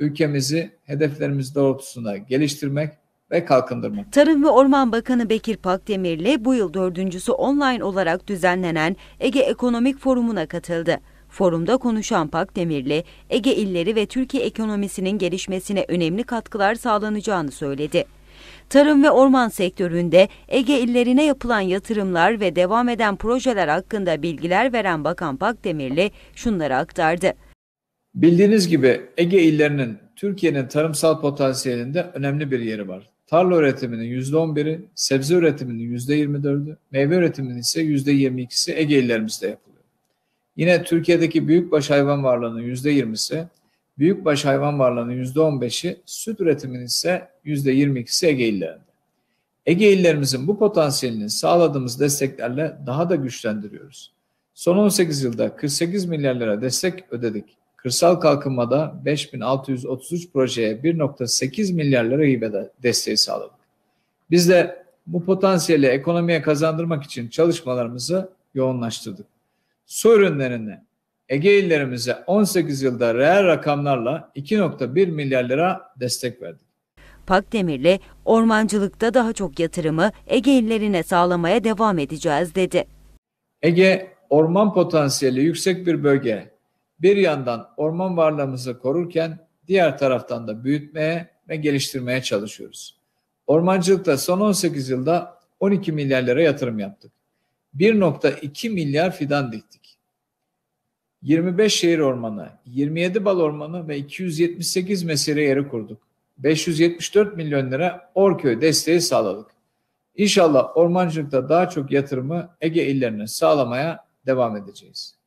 ülkemizi hedeflerimiz doğrultusunda geliştirmek ve kalkındırmak. Tarım ve Orman Bakanı Bekir Pakdemirli bu yıl dördüncüsü online olarak düzenlenen Ege Ekonomik Forumu'na katıldı. Forumda konuşan Pakdemirli, Ege illeri ve Türkiye ekonomisinin gelişmesine önemli katkılar sağlanacağını söyledi. Tarım ve orman sektöründe Ege illerine yapılan yatırımlar ve devam eden projeler hakkında bilgiler veren Bakan Pakdemirli şunları aktardı. Bildiğiniz gibi Ege illerinin Türkiye'nin tarımsal potansiyelinde önemli bir yeri var. Tarla üretiminin %11'i, sebze üretiminin %24'ü, meyve üretiminin ise %22'si Ege illerimizde yapılıyor. Yine Türkiye'deki büyükbaş hayvan varlığının %20'si, büyükbaş hayvan varlığının %15'i, süt üretiminin ise %22'si Ege illerinde. Ege illerimizin bu potansiyelini sağladığımız desteklerle daha da güçlendiriyoruz. Son 18 yılda 48 milyar lira destek ödedik. Kırsal kalkınmada 5633 projeye 1.8 milyar lira hibe desteği sağladık. Biz de bu potansiyeli ekonomiye kazandırmak için çalışmalarımızı yoğunlaştırdık. Su ürünlerini Ege illerimize 18 yılda reel rakamlarla 2.1 milyar lira destek verdik. Pakdemir'le ormancılıkta daha çok yatırımı Ege illerine sağlamaya devam edeceğiz dedi. Ege orman potansiyeli yüksek bir bölge bir yandan orman varlığımızı korurken diğer taraftan da büyütmeye ve geliştirmeye çalışıyoruz. Ormancılıkta son 18 yılda 12 milyar lira yatırım yaptık. 1.2 milyar fidan diktik. 25 şehir ormanı, 27 bal ormanı ve 278 mesire yeri kurduk. 574 milyon lira Orköy desteği sağladık. İnşallah ormancılıkta daha çok yatırımı Ege illerine sağlamaya devam edeceğiz.